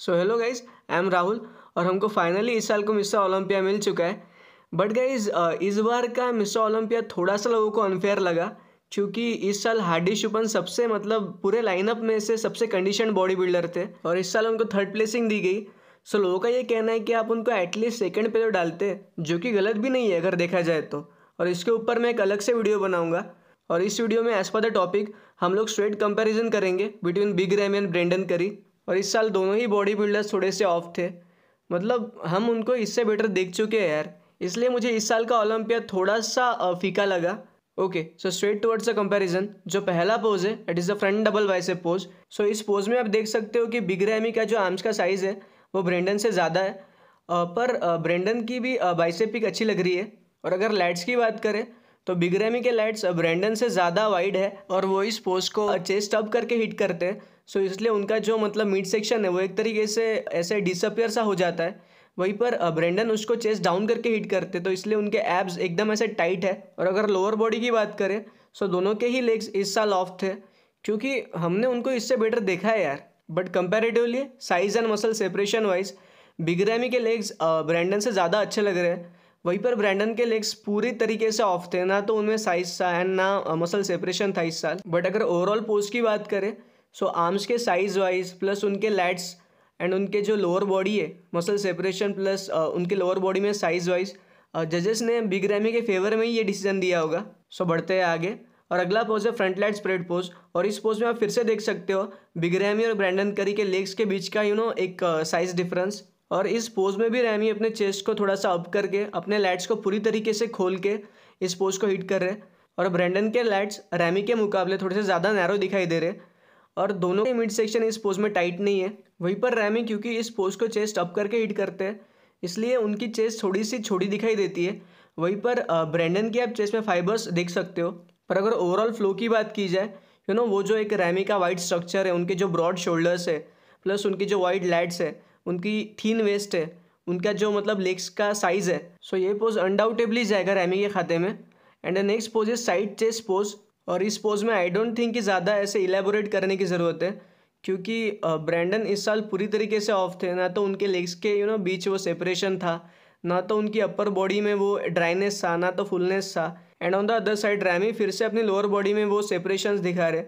so hello guys I am Rahul और हमको finally इस साल को मिस्टर ओलंपिया मिल चुका है बट गाइज इस बार का मिस्टर ओलंपिया थोड़ा सा लोगों को अनफेयर लगा क्योंकि इस साल हार्डी शुपन सबसे मतलब पूरे लाइनअप में से सबसे कंडीशन बॉडी बिल्डर थे और इस साल उनको थर्ड प्लेसिंग दी गई सो लोगों का ये कहना है कि आप उनको एटलीस्ट सेकंड पे तो डालते जो कि गलत भी नहीं है अगर देखा जाए तो और इसके ऊपर मैं एक अलग से वीडियो बनाऊंगा और इस वीडियो में एज पर द टॉपिक हम लोग स्ट्रेट कंपैरिजन करेंगे between Big Ramy and Brandon Curry और इस साल दोनों ही बॉडी बिल्डर्स थोड़े से ऑफ थे मतलब हम उनको इससे बेटर देख चुके हैं यार इसलिए मुझे इस साल का ओलंपिया थोड़ा सा फीका लगा okay so straight towards a comparison जो पहला पोज है it is the front double biceps pose so इस पोज में आप देख सकते हो कि बिग रैमी का जो आर्म्स का साइज़ है वो ब्रेंडन से ज़्यादा है पर ब्रेंडन की भी बाइसेप पिक अच्छी लग रही है और अगर लाइट्स की बात करें तो बिग रैमी के लाइट्स ब्रेंडन से ज़्यादा वाइड है और वो इस पोज को चेस्ट अप करके हिट करते हैं सो so, इसलिए उनका जो मतलब मिड सेक्शन है वो एक तरीके से ऐसे डिसअपियर सा हो जाता है वहीं पर ब्रेंडन उसको चेस्ट डाउन करके हिट करते तो इसलिए उनके एब्स एकदम ऐसे टाइट है और अगर लोअर बॉडी की बात करें सो so दोनों के ही लेग्स इस साल ऑफ थे क्योंकि हमने उनको इससे बेटर देखा है यार but comparatively size and muscle separation wise Big Ramy के लेग्स ब्रैंडन से ज़्यादा अच्छे लग रहे हैं वहीं पर ब्रैंडन के लेग्स पूरी तरीके से ऑफ थे ना तो उनमें साइज था एंड ना मसल सेपरेशन था इस साल बट अगर ओवरऑल पोस्ट की बात करें सो आर्म्स के साइज़ वाइज प्लस उनके लैट्स एंड उनके जो लोअर बॉडी है मसल सेपरेशन प्लस उनके लोअर बॉडी में साइज़ वाइज जजेस ने बिग रैमी के फेवर में ही ये डिसीजन दिया होगा सो बढ़ते हैं आगे और अगला पोज है फ्रंट लाइट स्प्रेड पोज और इस पोज में आप फिर से देख सकते हो बिग रैमी और ब्रैंडन करी के लेग्स के बीच का यू नो एक साइज़ uh, डिफरेंस और इस पोज में भी रैमी अपने चेस्ट को थोड़ा सा अप करके अपने लैट्स को पूरी तरीके से खोल के इस पोज को हिट कर रहे हैं और ब्रैंडन के लैट्स रैमी के मुकाबले थोड़े से ज़्यादा नैरो दिखाई दे रहे हैं और दोनों के मिड सेक्शन इस पोज में टाइट नहीं है वहीं पर रैमी क्योंकि इस पोज को चेस्ट अप करके हिट करते हैं इसलिए उनकी चेस्ट थोड़ी सी छोटी दिखाई देती है वहीं पर ब्रैंडन की आप चेस्ट में फाइबर्स देख सकते हो पर अगर ओवरऑल फ्लो की बात की जाए यू नो वो जो एक रैमी का वाइट स्ट्रक्चर है उनके जो ब्रॉड शोल्डर्स है प्लस उनकी जो वाइड लैड्स है उनकी थीन वेस्ट है उनका जो मतलब लेग्स का साइज़ है सो ये पोज अनडाउटेबली जाएगा रैमी के खाते में and the next pose is side chest pose और इस पोज़ में आई डोंट थिंक कि ज़्यादा ऐसे इलेबोरेट करने की ज़रूरत है क्योंकि ब्रैंडन इस साल पूरी तरीके से ऑफ थे ना तो उनके लेग्स के यू नो बीच वो सेपरेशन था ना तो उनकी अपर बॉडी में वो ड्राइनेस था ना तो फुलनेस था and on the other side Ramy फिर से अपनी लोअर बॉडी में वो सेपरेशन दिखा रहे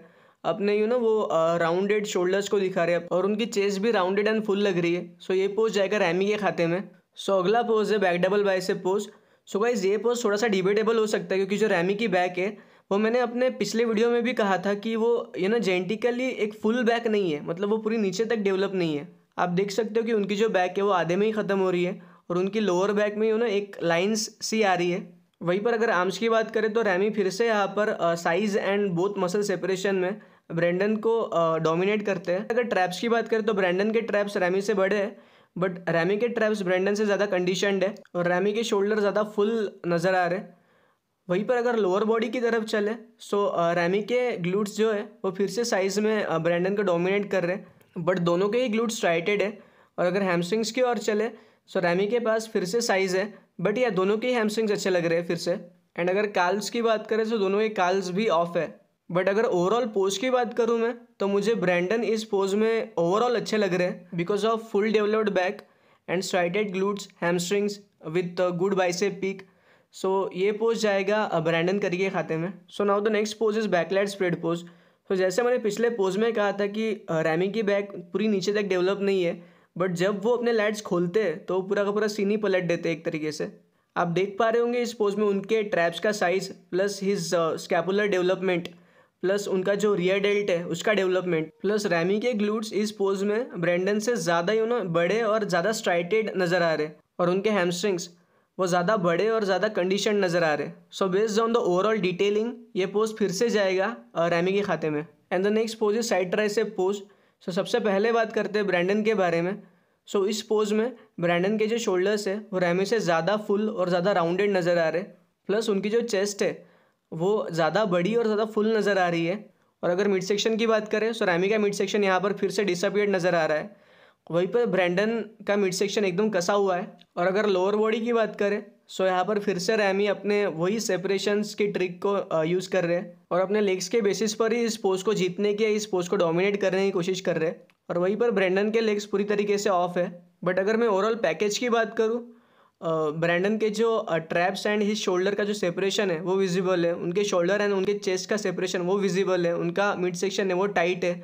अपने यू नो वो राउंडेड शोल्डर्स को दिखा रहे और उनकी चेस्ट भी राउंडेड एंड फुल लग रही है सो ये पोज जाएगा रैमी के खाते में सो अगला पोज है बैक डबल से पोज सो गाइज ये पोज थोड़ा सा डिबेटेबल हो सकता है क्योंकि जो रैमी की बैक है और मैंने अपने पिछले वीडियो में भी कहा था कि वो यू ना जेंटिकली एक फुल बैक नहीं है मतलब वो पूरी नीचे तक डेवलप नहीं है आप देख सकते हो कि उनकी जो बैक है वो आधे में ही ख़त्म हो रही है और उनकी लोअर बैक में यू ना एक लाइन्स सी आ रही है वहीं पर अगर आर्म्स की बात करें तो रैमी फिर से यहाँ पर size and both muscle separation में ब्रैंडन को डोमिनेट करते हैं अगर ट्रैप्स की बात करें तो ब्रैंडन के ट्रैप्स रैमी से बड़े हैं बट रैमी के ट्रैप्स ब्रैंडन से ज़्यादा कंडीशनड है और रैमी के शोल्डर ज़्यादा फुल नज़र आ रहे हैं वहीं पर अगर लोअर बॉडी की तरफ चले सो रैमी के ग्लूट्स जो है वो फिर से साइज़ में ब्रैंडन को डोमिनेट कर रहे हैं बट दोनों के ही ग्लूट्स टाइटेड है और अगर हैमस्ट्रिंग्स की ओर चले सो रैमी के पास फिर से साइज़ है बट या दोनों के ही हैमस्ट्रिंग्स अच्छे लग रहे हैं फिर से एंड अगर काल्स की बात करें तो दोनों के काल्स भी ऑफ है बट अगर ओवरऑल पोज की बात करूँ मैं तो मुझे ब्रैंडन इस पोज में ओवरऑल अच्छे लग रहे हैं because of full developed back and striated glutes hamstrings with good bicep peak so so, ये पोज जाएगा ब्रैंडन के खाते में so now the next pose is back lat spread pose तो जैसे मैंने पिछले पोज में कहा था कि रैमी की बैक पूरी नीचे तक डेवलप नहीं है बट जब वो अपने लाइट्स खोलते हैं तो पूरा का पूरा सीन ही पलट देते एक तरीके से आप देख पा रहे होंगे इस पोज में उनके ट्रैप्स का size plus his scapular development plus उनका जो रियर डेल्ट है उसका डेवलपमेंट प्लस रैमी के ग्लूट्स इस पोज में ब्रेंडन से ज़्यादा यू ना बड़े और ज़्यादा स्ट्राइटेड नज़र आ रहे और उनके हैमस्ट्रिंग्स वो ज़्यादा बड़े और ज़्यादा कंडीशन नज़र आ रहे so based on the overall detailing ये पोज फिर से जाएगा रैमी के खाते में and the next pose is side tri से पोज सो सबसे पहले बात करते हैं ब्रैंडन के बारे में सो so, इस पोज में ब्रैंडन के जो शोल्डर्स है वो रैमी से ज़्यादा फुल और ज़्यादा राउंडेड नज़र आ रहे प्लस उनकी जो चेस्ट है वो ज़्यादा बड़ी और ज़्यादा फुल नज़र आ रही है और अगर मिड सेक्शन की बात करें सो तो रैमी का मिड सेक्शन यहाँ पर फिर से डिसअपियर नज़र आ रहा है वहीं पर ब्रैंडन का मिड सेक्शन एकदम कसा हुआ है और अगर लोअर बॉडी की बात करें सो यहाँ पर फिर से रैमी अपने वही सेपरेशंस की ट्रिक को यूज़ कर रहे हैं और अपने लेग्स के बेसिस पर ही इस पोज को जीतने के इस पोज को डोमिनेट करने की कोशिश कर रहे हैं और वहीं पर ब्रैंडन के लेग्स पूरी तरीके से ऑफ है बट अगर मैं ओवरऑल पैकेज की बात करूँ ब्रैंडन के जो ट्रैप्स एंड हिज शोल्डर का जो सेपरेशन है वो विजिबल है उनके शोल्डर एंड उनके चेस्ट का सेपरेशन वो विजिबल है उनका मिड सेक्शन है वो टाइट है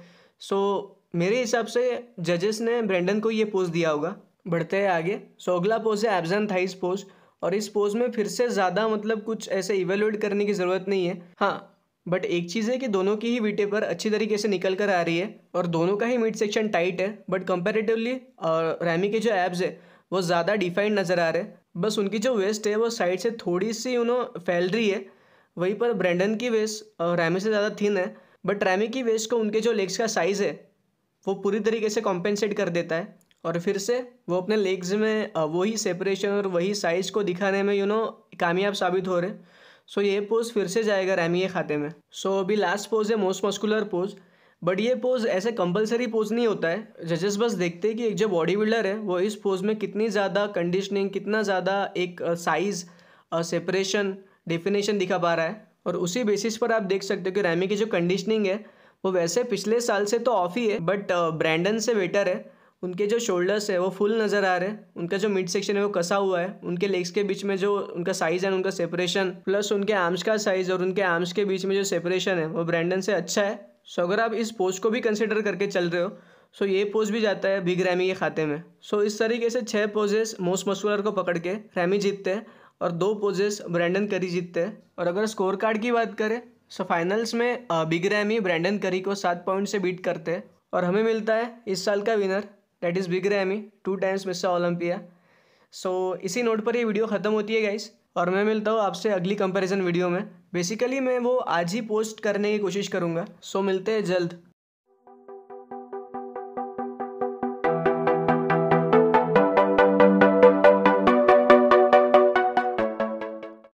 सो so, मेरे हिसाब से जजेस ने ब्रेंडन को ये पोज दिया होगा बढ़ते हैं आगे सो अगला पोज है एब्जन थाइस पोज और इस पोज में फिर से ज़्यादा मतलब कुछ ऐसे इवेल्यूट करने की ज़रूरत नहीं है हाँ बट एक चीज़ है कि दोनों की ही वीटे पर अच्छी तरीके से निकल कर आ रही है और दोनों का ही मिड सेक्शन टाइट है बट कंपेरेटिवली रैमी के जो एब्स है वो ज़्यादा डिफाइंड नज़र आ रहे हैं बस उनकी जो वेस्ट है वो साइड से थोड़ी सी उन्हों फैल रही है वहीं पर ब्रेंडन की वेस्ट रैमी से ज़्यादा थिन है बट रैमी की वेस्ट को उनके जो लेग्स का साइज़ है वो पूरी तरीके से कॉम्पेंसेट कर देता है और फिर से वो अपने लेग्स में वही सेपरेशन और वही साइज़ को दिखाने में यू नो कामयाब साबित हो रहे सो ये पोज़ फिर से जाएगा रैमी के खाते में सो अभी लास्ट पोज़ है मोस्ट मस्कुलर पोज़ बट ये पोज़ ऐसे कंपलसरी पोज़ नहीं होता है जजेस बस देखते हैं कि एक जो बॉडी बिल्डर है वो इस पोज़ में कितनी ज़्यादा कंडीशनिंग कितना ज़्यादा एक साइज़ सेपरेशन डेफिनेशन दिखा पा रहा है और उसी बेसिस पर आप देख सकते हो कि रैमी की जो कंडीशनिंग है वो वैसे पिछले साल से तो ऑफ ही है बट ब्रैंडन uh, से बेटर है उनके जो शोल्डर्स है वो फुल नज़र आ रहे हैं उनका जो मिड सेक्शन है वो कसा हुआ है उनके लेग्स के बीच में जो उनका साइज़ है उनका सेपरेशन प्लस उनके आर्म्स का साइज़ और उनके आर्म्स के बीच में जो सेपरेशन है वो ब्रैंडन से अच्छा है सो अगर आप इस पोस्ट को भी कंसिडर करके चल रहे हो सो ये पोज भी जाता है बिग रैमी के खाते में सो इस तरीके से छः पोजेस मोस्ट मस्कुलर को पकड़ के रैमी जीतते हैं और दो पोजेस ब्रैंडन करी जीतते हैं और अगर स्कोर कार्ड की बात करें सो फाइनल्स में बिग रैमी ब्रैंडन करी को सात पॉइंट से बीट करते हैं और हमें मिलता है इस साल का winner that is Big Ramy two times Mr Olympia so इसी नोट पर ये वीडियो ख़त्म होती है गाइस और मैं मिलता हूँ आपसे अगली कंपैरिजन वीडियो में बेसिकली मैं वो आज ही पोस्ट करने की कोशिश करूँगा सो मिलते हैं जल्द